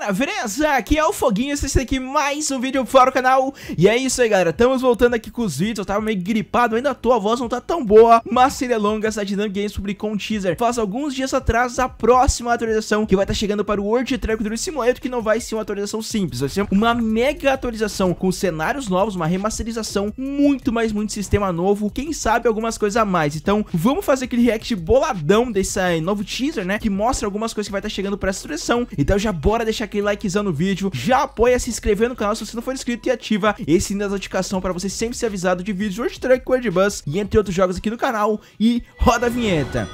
galera, beleza? Aqui é o Foguinho, esse aqui é mais um vídeo para o canal E é isso aí galera, estamos voltando aqui com os vídeos, eu tava meio gripado, ainda a tua voz não tá tão boa Mas se delongas, é essa Dynamic Games publicou um teaser faz alguns dias atrás a próxima atualização Que vai estar tá chegando para o World Truck Drill Simulator, que não vai ser uma atualização simples Vai ser uma mega atualização com cenários novos, uma remasterização, muito mais, muito sistema novo Quem sabe algumas coisas a mais Então vamos fazer aquele react boladão desse novo teaser, né? Que mostra algumas coisas que vai estar tá chegando para essa atualização Então já bora deixar aquele likezão no vídeo, já apoia se inscrever no canal se você não for inscrito e ativa esse sininho da notificação para você sempre ser avisado de vídeos de Star Trek Bus e entre outros jogos aqui no canal e roda a vinheta.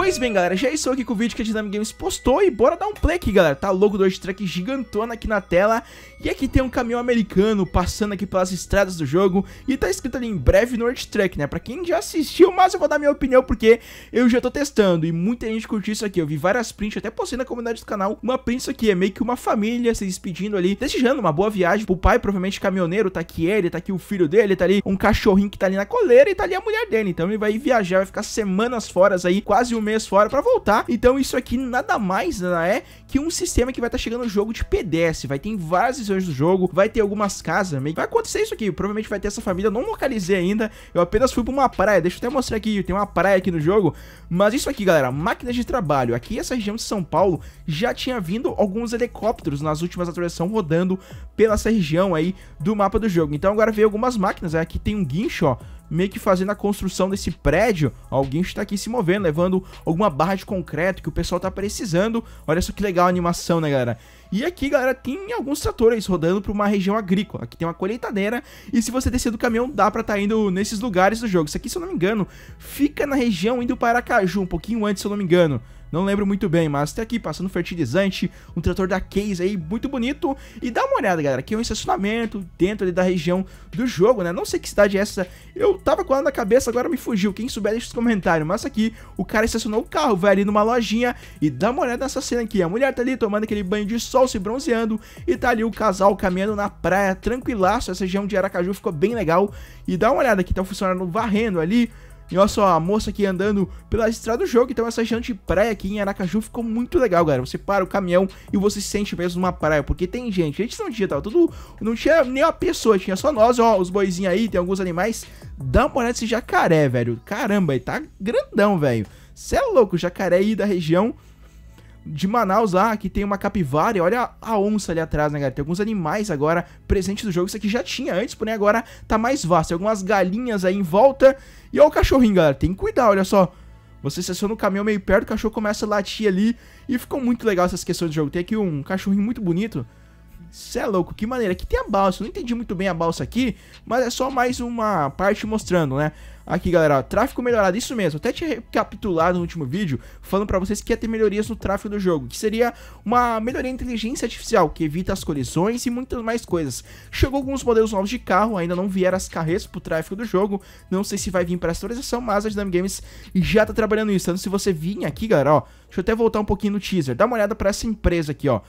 Pois bem, galera, já estou aqui com o vídeo que a Dinami Games postou e bora dar um play aqui, galera. Tá logo do Earth Track gigantona aqui na tela e aqui tem um caminhão americano passando aqui pelas estradas do jogo e tá escrito ali em breve no Earth Track, né? Pra quem já assistiu, mas eu vou dar minha opinião porque eu já tô testando e muita gente curtiu isso aqui. Eu vi várias prints, até postei na comunidade do canal uma print isso aqui, é meio que uma família se despedindo ali, desejando uma boa viagem pro pai, provavelmente caminhoneiro, tá aqui ele, tá aqui o filho dele, tá ali um cachorrinho que tá ali na coleira e tá ali a mulher dele. Então ele vai viajar, vai ficar semanas fora aí, quase um meses fora para voltar. Então isso aqui nada mais nada é que um sistema que vai estar tá chegando no jogo de PDS. Vai ter várias visões do jogo, vai ter algumas casas. Meio... Vai acontecer isso aqui. Provavelmente vai ter essa família. Eu não localizei ainda. Eu apenas fui para uma praia. Deixa eu até mostrar aqui. Tem uma praia aqui no jogo. Mas isso aqui, galera. Máquinas de trabalho. Aqui essa região de São Paulo já tinha vindo alguns helicópteros nas últimas atualizações rodando pela essa região aí do mapa do jogo. Então agora veio algumas máquinas. Aqui tem um guincho, ó meio que fazendo a construção desse prédio, alguém está aqui se movendo, levando alguma barra de concreto que o pessoal está precisando. Olha só que legal a animação, né, galera? E aqui, galera, tem alguns tratores rodando para uma região agrícola. Aqui tem uma colheitadeira e se você descer do caminhão, dá para estar tá indo nesses lugares do jogo. Isso aqui, se eu não me engano, fica na região indo para Caju, um pouquinho antes, se eu não me engano. Não lembro muito bem, mas tá aqui passando fertilizante, um trator da Case aí, muito bonito. E dá uma olhada, galera, aqui é um estacionamento dentro ali da região do jogo, né? Não sei que cidade é essa, eu tava com ela na cabeça, agora me fugiu. Quem souber, deixa os comentários. Mas aqui, o cara estacionou o carro, vai ali numa lojinha e dá uma olhada nessa cena aqui. A mulher tá ali tomando aquele banho de sol, se bronzeando e tá ali o casal caminhando na praia, tranquilaço. Essa região de Aracaju ficou bem legal. E dá uma olhada aqui, tá funcionando varrendo ali, e olha só, a moça aqui andando pela estrada do jogo. Então essa de praia aqui em Aracaju ficou muito legal, galera. Você para o caminhão e você se sente mesmo numa praia, porque tem gente. A gente não tinha, tava tudo... Não tinha nem uma pessoa, tinha só nós, ó, os boizinhos aí, tem alguns animais. Dá uma olhada nesse jacaré, velho. Caramba, ele tá grandão, velho. Você é louco, jacaré aí da região de Manaus lá, que tem uma capivara, e olha a onça ali atrás, né, galera? Tem alguns animais agora presentes no jogo, isso aqui já tinha antes, porém agora tá mais vasto. Tem algumas galinhas aí em volta, e olha o cachorrinho, galera, tem que cuidar, olha só. Você estaciona o caminhão meio perto, o cachorro começa a latir ali, e ficou muito legal essas questões do jogo. Tem aqui um cachorrinho muito bonito, Cê é louco, que maneira. Aqui tem a balsa, eu não entendi muito bem a balsa aqui, mas é só mais uma parte mostrando, né? Aqui, galera, ó, tráfego melhorado, isso mesmo. Até tinha recapitulado no último vídeo, falando pra vocês que ia ter melhorias no tráfego do jogo, que seria uma melhoria em inteligência artificial, que evita as colisões e muitas mais coisas. Chegou alguns modelos novos de carro, ainda não vieram as carretas pro tráfego do jogo, não sei se vai vir pra atualização, mas a Dynamic Games já tá trabalhando isso. Então, se você vir aqui, galera, ó, deixa eu até voltar um pouquinho no teaser, dá uma olhada pra essa empresa aqui, ó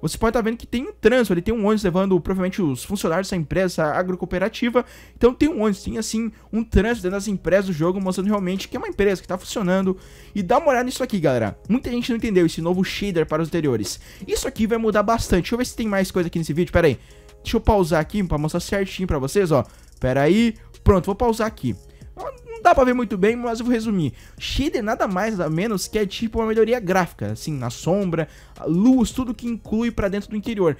você pode estar tá vendo que tem um trânsito, ele tem um ônibus levando provavelmente os funcionários dessa empresa agrocooperativa. Então tem um ônibus, tem assim um trânsito dentro das empresas do jogo, mostrando realmente que é uma empresa que está funcionando. E dá uma olhada nisso aqui, galera. Muita gente não entendeu esse novo shader para os anteriores Isso aqui vai mudar bastante. Deixa eu ver se tem mais coisa aqui nesse vídeo, pera aí. Deixa eu pausar aqui para mostrar certinho para vocês, ó. Pera aí. Pronto, vou pausar aqui dá pra ver muito bem, mas eu vou resumir. Shader nada mais nada menos que é tipo uma melhoria gráfica, assim, na sombra, luz, tudo que inclui pra dentro do interior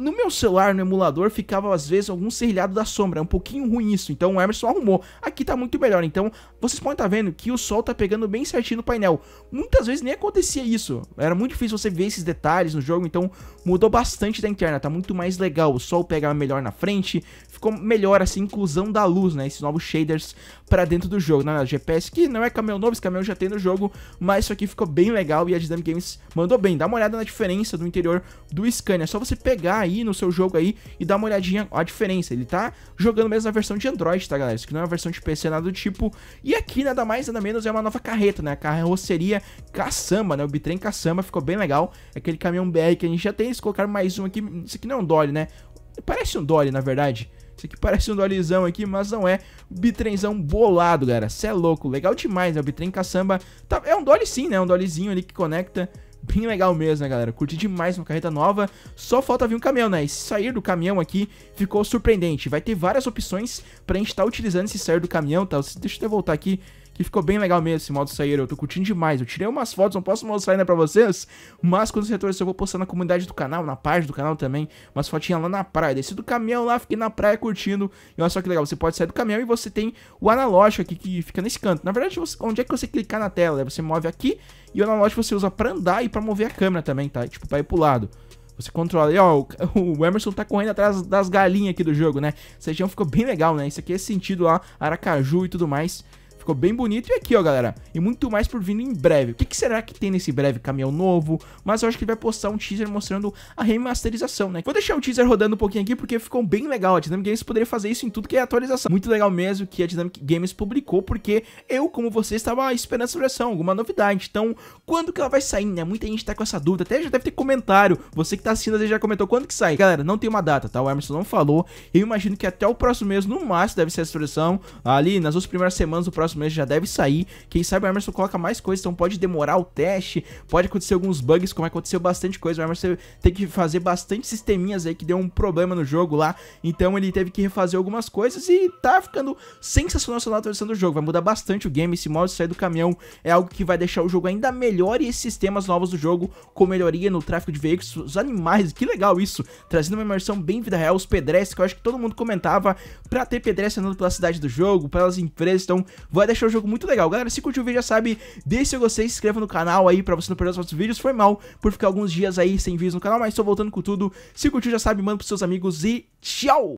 no meu celular, no emulador, ficava às vezes algum serrilhado da sombra. É um pouquinho ruim isso, então o Emerson arrumou. Aqui tá muito melhor, então vocês podem estar tá vendo que o sol tá pegando bem certinho no painel. Muitas vezes nem acontecia isso. Era muito difícil você ver esses detalhes no jogo, então mudou bastante da interna. Tá muito mais legal, o sol pega melhor na frente, ficou melhor assim, inclusão da luz, né? Esses novos shaders pra dentro do jogo. Na GPS, que não é caminhão novo, esse caminhão já tem no jogo, mas isso aqui ficou bem legal e a Dynamic Games mandou bem. Dá uma olhada na diferença do interior do Scania. É só você pegar aí no seu jogo aí e dá uma olhadinha a diferença. Ele tá jogando mesmo na versão de Android, tá, galera? Isso que não é uma versão de PC, nada do tipo. E aqui, nada mais, nada menos, é uma nova carreta, né? A carroceria caçamba, né? O bitrem caçamba, ficou bem legal. Aquele caminhão BR que a gente já tem, eles colocaram mais um aqui. Isso aqui não é um Dolly, né? Parece um Dolly, na verdade. Isso aqui parece um dolizão aqui, mas não é. Bitrenzão bolado, galera. Cê é louco. Legal demais, né? O bitrem caçamba. Tá, é um dolly sim, né? Um dollyzinho ali que conecta bem legal mesmo, né, galera? Curti demais uma carreta nova. Só falta vir um caminhão, né? E sair do caminhão aqui ficou surpreendente. Vai ter várias opções pra gente estar tá utilizando esse sair do caminhão, tá? Deixa eu até voltar aqui que ficou bem legal mesmo esse modo sair. Eu tô curtindo demais. Eu tirei umas fotos, não posso mostrar ainda pra vocês, mas quando você retornos eu vou postar na comunidade do canal, na página do canal também, umas fotinhas lá na praia. Desci do caminhão lá, fiquei na praia curtindo. E olha só que legal, você pode sair do caminhão e você tem o analógico aqui que fica nesse canto. Na verdade, você, onde é que você clicar na tela? Né? Você move aqui e o analógico você usa pra andar e pra mover a câmera também, tá? Tipo, pra ir pro lado. Você controla. E ó, o Emerson tá correndo atrás das galinhas aqui do jogo, né? Essa região ficou bem legal, né? Isso aqui é sentido lá, Aracaju e tudo mais. Ficou bem bonito. E aqui, ó, galera. E muito mais por vindo em breve. O que, que, será que tem nesse breve? Caminhão novo? Mas eu acho que ele vai postar um teaser mostrando a remasterização, né? Vou deixar o teaser rodando um pouquinho aqui, porque ficou bem legal. A Dynamic Games poderia fazer isso em tudo que é atualização. Muito legal mesmo que a Dynamic Games publicou, porque eu, como você, estava esperando essa versão, alguma novidade. Então, quando que ela vai sair, né? Muita gente tá com essa dúvida. Até já deve ter comentário. Você que tá assistindo já comentou quando que sai. Galera, não tem uma data, tá? O Emerson não falou. Eu imagino que até o próximo mês, no máximo, deve ser essa versão. Ali, nas duas primeiras semanas do próximo próximo mês já deve sair. Quem sabe o Emerson coloca mais coisas, então pode demorar o teste, pode acontecer alguns bugs, como aconteceu bastante coisa. O Emerson tem que fazer bastante sisteminhas aí que deu um problema no jogo lá, então ele teve que refazer algumas coisas e tá ficando sensacional a atualização do jogo. Vai mudar bastante o game, esse modo de sair do caminhão é algo que vai deixar o jogo ainda melhor e esses sistemas novos do jogo com melhoria no tráfego de veículos, os animais, que legal isso, trazendo uma imersão bem vida real, os pedestres que eu acho que todo mundo comentava pra ter pedestre andando pela cidade do jogo, pelas empresas, então vai deixar o jogo muito legal. Galera, se curtiu o vídeo já sabe, deixe seu gostei, se inscreva no canal aí pra você não perder os nossos vídeos. Foi mal por ficar alguns dias aí sem vídeos no canal, mas estou voltando com tudo. Se curtiu já sabe, manda pros seus amigos e tchau!